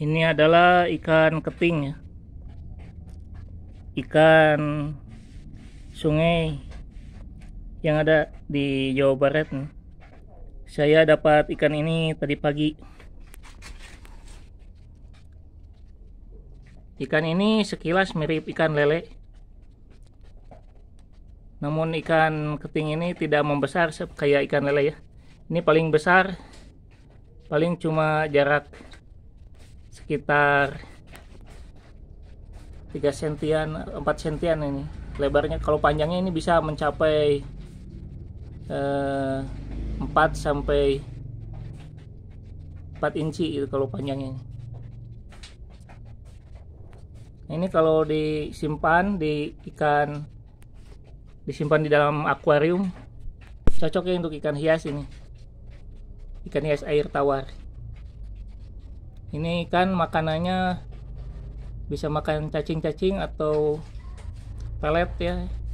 Ini adalah ikan keting ya. Ikan sungai yang ada di Jawa Barat nih. Saya dapat ikan ini tadi pagi. Ikan ini sekilas mirip ikan lele. Namun ikan keting ini tidak membesar kayak ikan lele ya. Ini paling besar paling cuma jarak sekitar 3 sentian 4 sentian ini lebarnya kalau panjangnya ini bisa mencapai eh, 4 sampai 4 inci itu kalau panjangnya ini. Nah, ini kalau disimpan di ikan disimpan di dalam akuarium cocoknya untuk ikan hias ini ikan hias air tawar ini ikan makanannya bisa makan cacing-cacing atau pelet ya